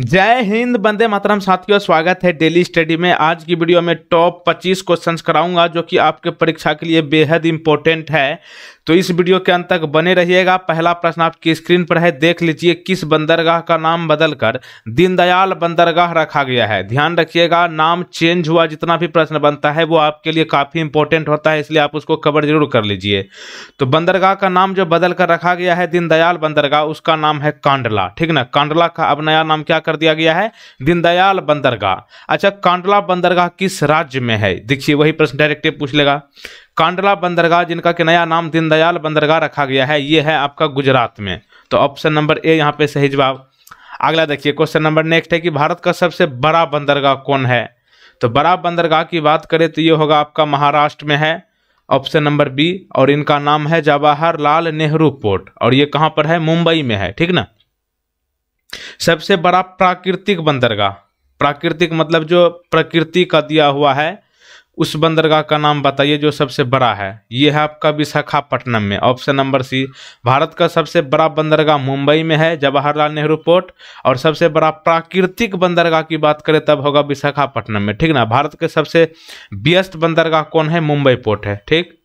जय हिंद बंदे मातरम साथियों स्वागत है डेली स्टडी में आज की वीडियो में टॉप 25 क्वेश्चंस कराऊंगा जो कि आपके परीक्षा के लिए बेहद इंपॉर्टेंट है तो इस वीडियो के अंत तक बने रहिएगा पहला प्रश्न आपकी स्क्रीन पर है देख लीजिए किस बंदरगाह का नाम बदलकर दीनदयाल बंदरगाह रखा गया है ध्यान रखिएगा नाम चेंज हुआ जितना भी प्रश्न बनता है वो आपके लिए काफ़ी इंपॉर्टेंट होता है इसलिए आप उसको कवर जरूर कर लीजिए तो बंदरगाह का नाम जो बदल कर रखा गया है दीनदयाल बंदरगाह उसका नाम है कांडला ठीक ना कांडला का अब नया नाम क्या कर दिया गया है दीनदयाल बंदरगाह अच्छा कांडला बंदरगाह किस राज्य में है देखिए वही प्रश्न डायरेक्टिव पूछ लेगा कांडला बंदरगाह जिनका कि नया नाम दीनदयाल बंदरगाह रखा गया है ये है आपका गुजरात में तो ऑप्शन नंबर ए यहाँ पे सही जवाब अगला देखिए क्वेश्चन नंबर नेक्स्ट है कि भारत का सबसे बड़ा बंदरगाह कौन है तो बड़ा बंदरगाह की बात करें तो ये होगा आपका महाराष्ट्र में है ऑप्शन नंबर बी और इनका नाम है जवाहरलाल नेहरू पोर्ट और ये कहाँ पर है मुंबई में है ठीक ना सबसे बड़ा प्राकृतिक बंदरगाह प्राकृतिक मतलब जो प्रकृति का दिया हुआ है उस बंदरगाह का नाम बताइए जो सबसे बड़ा है ये है आपका विशाखापट्टनम में ऑप्शन नंबर सी भारत का सबसे बड़ा बंदरगाह मुंबई में है जवाहरलाल नेहरू पोर्ट और सबसे बड़ा प्राकृतिक बंदरगाह की बात करें तब होगा विशाखापट्टनम में ठीक ना भारत के सबसे व्यस्त बंदरगाह कौन है मुंबई पोर्ट है ठीक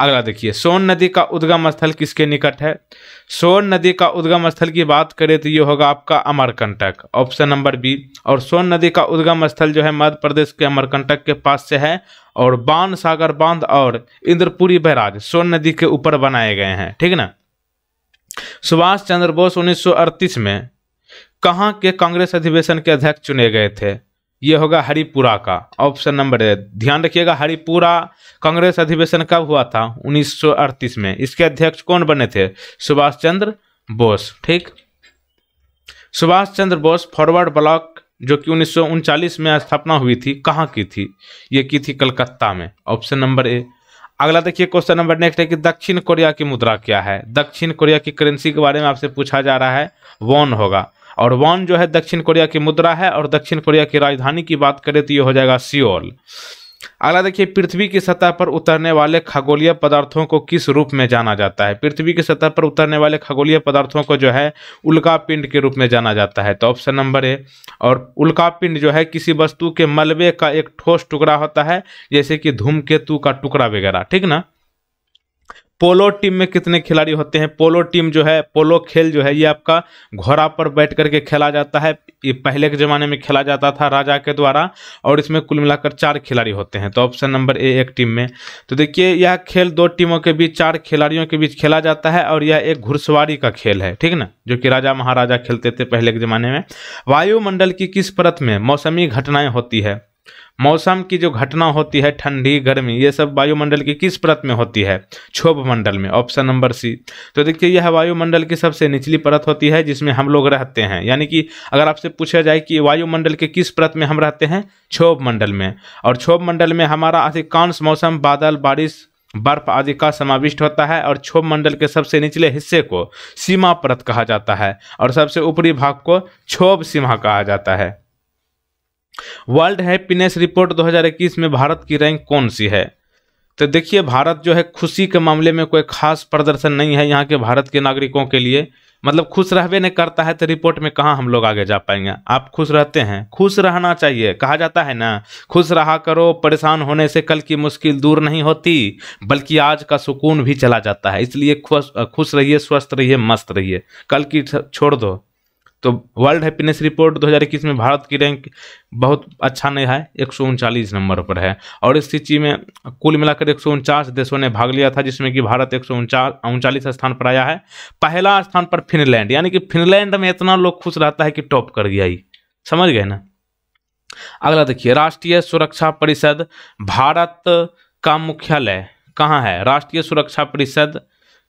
अगला देखिए सोन नदी का उद्गम स्थल किसके निकट है सोन नदी का उद्गम स्थल की बात करें तो ये होगा आपका अमरकंटक ऑप्शन नंबर बी और सोन नदी का उद्गम स्थल जो है मध्य प्रदेश के अमरकंटक के पास से है और बाण सागर बांध और इंद्रपुरी बैराज सोन नदी के ऊपर बनाए गए हैं ठीक ना सुभाष चंद्र बोस उन्नीस में कहाँ के कांग्रेस अधिवेशन के अध्यक्ष चुने गए थे ये होगा हरिपुरा का ऑप्शन नंबर ए ध्यान रखिएगा हरिपुरा कांग्रेस अधिवेशन कब हुआ था 1938 में इसके अध्यक्ष कौन बने थे सुभाष चंद्र बोस ठीक सुभाष चंद्र बोस फॉरवर्ड ब्लॉक जो कि उन्नीस में स्थापना हुई थी कहाँ की थी ये की थी कलकत्ता में ऑप्शन नंबर ए अगला देखिए क्वेश्चन नंबर नेक्स्ट है कि दक्षिण कोरिया की मुद्रा क्या है दक्षिण कोरिया की करेंसी के बारे में आपसे पूछा जा रहा है वॉन होगा और वॉन जो है दक्षिण कोरिया की मुद्रा है और दक्षिण कोरिया की राजधानी की बात करें तो ये हो जाएगा सियोल अगला देखिए पृथ्वी की सतह पर उतरने वाले खगोलीय पदार्थों को किस रूप में जाना जाता है पृथ्वी की सतह पर उतरने वाले खगोलीय पदार्थों को जो है उल्का पिंड के रूप में जाना जाता है तो ऑप्शन नंबर ए और उल्का पिंड जो है किसी वस्तु के मलबे का एक ठोस टुकड़ा होता है जैसे कि धूमकेतु का टुकड़ा वगैरह ठीक ना पोलो टीम में कितने खिलाड़ी होते हैं पोलो टीम जो है पोलो खेल जो है ये आपका घोड़ा पर बैठ करके खेला जाता है ये पहले के ज़माने में खेला जाता था राजा के द्वारा और इसमें कुल मिलाकर चार खिलाड़ी होते हैं तो ऑप्शन नंबर ए एक टीम में तो देखिए यह खेल दो टीमों के बीच चार खिलाड़ियों के बीच खेला जाता है और यह एक घुड़सवारी का खेल है ठीक ना जो कि राजा महाराजा खेलते थे पहले के ज़माने में वायुमंडल की किस परत में मौसमी घटनाएं होती है मौसम की जो घटना होती है ठंडी गर्मी ये सब वायुमंडल की किस परत में होती है क्षोभ मंडल में ऑप्शन नंबर सी तो देखिए यह वायुमंडल की सबसे निचली परत होती है जिसमें हम लोग रहते हैं यानी कि अगर आपसे पूछा जाए कि वायुमंडल के किस परत में हम रहते हैं क्षोभ मंडल में और क्षोभ मंडल में हमारा अधिकांश मौसम बादल बारिश बर्फ आदि का समाविष्ट होता है और क्षोभ मंडल के सबसे निचले हिस्से को सीमा परत कहा जाता है और सबसे ऊपरी भाग को क्षोभ सीमा कहा जाता है वर्ल्ड हैप्पीनेस रिपोर्ट 2021 में भारत की रैंक कौन सी है तो देखिए भारत जो है खुशी के मामले में कोई खास प्रदर्शन नहीं है यहाँ के भारत के नागरिकों के लिए मतलब खुश रहवे नहीं करता है तो रिपोर्ट में कहाँ हम लोग आगे जा पाएंगे आप खुश रहते हैं खुश रहना चाहिए कहा जाता है ना खुश रहा करो परेशान होने से कल की मुश्किल दूर नहीं होती बल्कि आज का सुकून भी चला जाता है इसलिए खुश खुश रहिए स्वस्थ रहिए मस्त रहिए कल की छोड़ दो तो वर्ल्ड हैप्पीनेस रिपोर्ट 2021 में भारत की रैंक बहुत अच्छा नहीं है एक नंबर पर है और इस सूची में कुल मिलाकर एक देशों ने भाग लिया था जिसमें कि भारत एक स्थान पर आया है पहला स्थान पर फिनलैंड यानी कि फिनलैंड में इतना लोग खुश रहता है कि टॉप कर गया ही समझ गए ना अगला देखिए राष्ट्रीय सुरक्षा परिषद भारत का मुख्यालय कहाँ है राष्ट्रीय सुरक्षा परिषद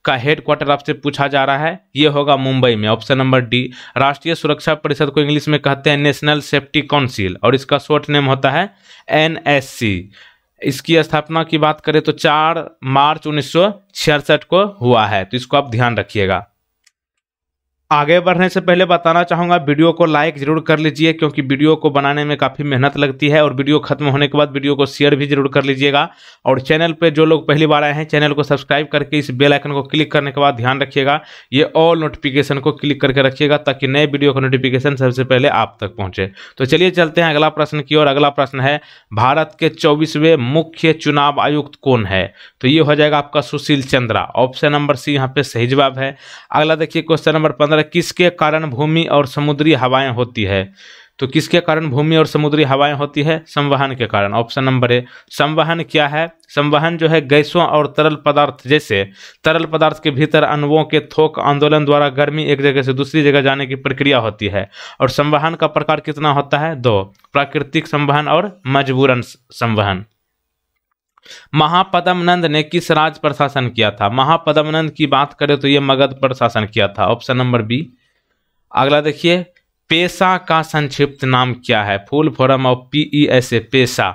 का हेड क्वार्टर आपसे पूछा जा रहा है ये होगा मुंबई में ऑप्शन नंबर डी राष्ट्रीय सुरक्षा परिषद को इंग्लिश में कहते हैं नेशनल सेफ्टी काउंसिल और इसका शॉर्ट नेम होता है एन इसकी स्थापना की बात करें तो चार मार्च उन्नीस को हुआ है तो इसको आप ध्यान रखिएगा आगे बढ़ने से पहले बताना चाहूँगा वीडियो को लाइक जरूर कर लीजिए क्योंकि वीडियो को बनाने में काफ़ी मेहनत लगती है और वीडियो खत्म होने के बाद वीडियो को शेयर भी जरूर कर लीजिएगा और चैनल पे जो लोग पहली बार आए हैं चैनल को सब्सक्राइब करके इस बेल आइकन को क्लिक करने के बाद ध्यान रखिएगा ये ऑल नोटिफिकेशन को क्लिक करके रखिएगा ताकि नए वीडियो का नोटिफिकेशन सबसे पहले आप तक पहुँचे तो चलिए चलते हैं अगला प्रश्न की और अगला प्रश्न है भारत के चौबीसवें मुख्य चुनाव आयुक्त कौन है तो ये हो जाएगा आपका Sushil Chandra option number c यहाँ पे सही जवाब है अगला देखिए क्वेश्चन नंबर पंद्रह है किसके कारण भूमि और समुद्री हवाएं होती है तो किसके कारण भूमि और समुद्री हवाएं होती है संवहन के कारण ऑप्शन नंबर ए संवहन क्या है संवहन जो है गैसों और तरल पदार्थ जैसे तरल पदार्थ के भीतर अणुओं के थोक आंदोलन द्वारा गर्मी एक जगह से दूसरी जगह जाने की प्रक्रिया होती है और संवहन का प्रकार कितना होता है दो प्राकृतिक संवहन और मजबूरन संवहन महापदमनंद ने किस राज्य पर शासन किया था महापदमनंद की बात करें तो ये मगध पर शासन किया था ऑप्शन नंबर बी अगला देखिए पेशा का संक्षिप्त नाम क्या है full form of P E S A PESA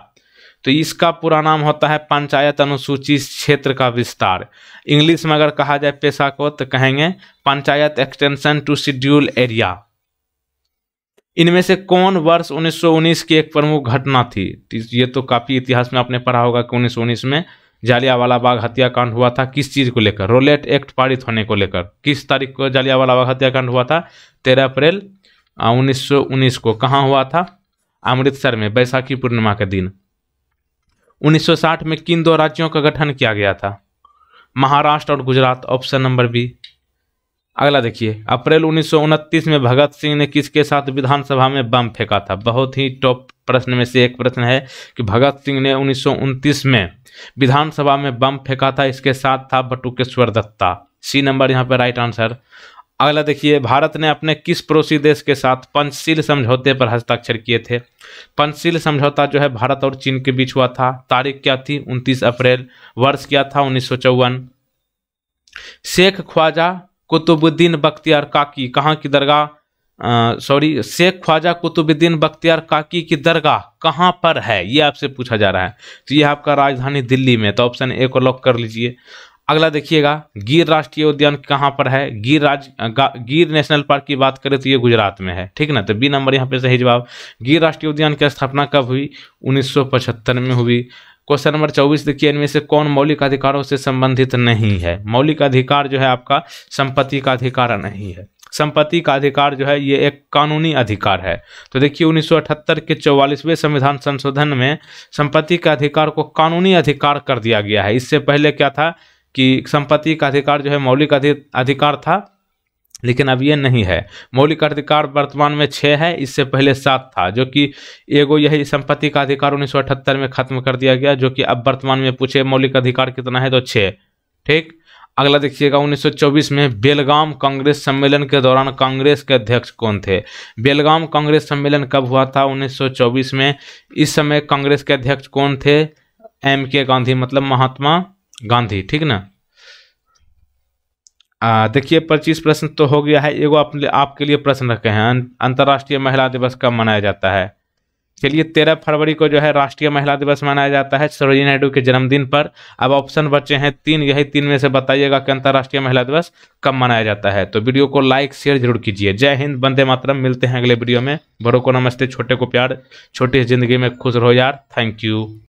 तो इसका पूरा नाम होता है पंचायत अनुसूचित क्षेत्र का विस्तार इंग्लिश में अगर कहा जाए पेशा को तो कहेंगे panchayat extension to scheduled area इनमें से कौन वर्ष 1919 की एक प्रमुख घटना थी ये तो काफ़ी इतिहास में आपने पढ़ा होगा कि 1919 में जालियावाला बाग हत्याकांड हुआ था किस चीज़ को लेकर रोलेट एक्ट पारित होने को लेकर किस तारीख को जालियावाला बाग हत्याकांड हुआ था तेरह अप्रैल 1919 को कहाँ हुआ था अमृतसर में बैसाखी पूर्णिमा के दिन 1960 में किन दो राज्यों का गठन किया गया था महाराष्ट्र और गुजरात ऑप्शन नंबर बी अगला देखिए अप्रैल उन्नीस में भगत सिंह ने किसके साथ विधानसभा में बम फेंका था बहुत ही टॉप प्रश्न में से एक प्रश्न है कि भगत सिंह ने उन्नीस में विधानसभा में बम फेंका था इसके साथ था बटुकेश्वर दत्ता सी नंबर यहाँ पर राइट आंसर अगला देखिए भारत ने अपने किस पड़ोसी देश के साथ पंचशील समझौते पर हस्ताक्षर किए थे पंचशील समझौता जो है भारत और चीन के बीच हुआ था तारीख क्या थी 29 अप्रैल वर्ष क्या था उन्नीस शेख ख्वाजा कुतुबुद्दीन बख्तियार काकी कहाँ की दरगाह सॉरी शेख ख्वाजा कुतुबुद्दीन बख्तियार काकी की दरगाह कहाँ पर है ये आपसे पूछा जा रहा है तो ये आपका राजधानी दिल्ली में तो ऑप्शन ए को लॉक कर लीजिए अगला देखिएगा गिर राष्ट्रीय उद्यान कहाँ पर है गिर राज गिर नेशनल पार्क की बात करें तो ये गुजरात में है ठीक ना तो बी नंबर यहाँ पे सही जवाब गिर राष्ट्रीय उद्यान की स्थापना कब हुई 1975 में हुई क्वेश्चन नंबर चौबीस देखिए इनमें से कौन मौलिक अधिकारों से संबंधित नहीं है मौलिक अधिकार जो है आपका संपत्ति का अधिकार नहीं है संपत्ति का अधिकार जो है ये एक कानूनी अधिकार है तो देखिए 1978 के चौवालीसवें संविधान संशोधन में संपत्ति का अधिकार को कानूनी अधिकार कर दिया गया है इससे पहले क्या था कि संपत्ति का अधिकार जो है मौलिक अधिकार था लेकिन अब ये नहीं है मौलिक अधिकार वर्तमान में छः है इससे पहले सात था जो कि एगो यही संपत्ति का अधिकार उन्नीस में खत्म कर दिया गया जो कि अब वर्तमान में पूछे मौलिक अधिकार कितना है तो छः ठीक अगला देखिएगा 1924 में बेलगाम कांग्रेस सम्मेलन के दौरान कांग्रेस के अध्यक्ष कौन थे बेलगाम कांग्रेस सम्मेलन कब हुआ था 1924 में इस समय कांग्रेस के अध्यक्ष कौन थे एम के गांधी मतलब महात्मा गांधी ठीक ना देखिए पच्चीस प्रश्न तो हो गया है एगो अपने आपके लिए प्रश्न रखे हैं अं, अंतर्राष्ट्रीय महिला दिवस कब मनाया जाता है चलिए तेरह फरवरी को जो है राष्ट्रीय महिला दिवस मनाया जाता है सरोजी नायडू के जन्मदिन पर अब ऑप्शन बचे हैं तीन यही तीन में से बताइएगा कि अंतर्राष्ट्रीय महिला दिवस कब मनाया जाता है तो वीडियो को लाइक शेयर जरूर कीजिए जय हिंद बंदे मातरम मिलते हैं अगले वीडियो में बड़ों को नमस्ते छोटे को प्यार छोटी जिंदगी में खुश रहो यार थैंक यू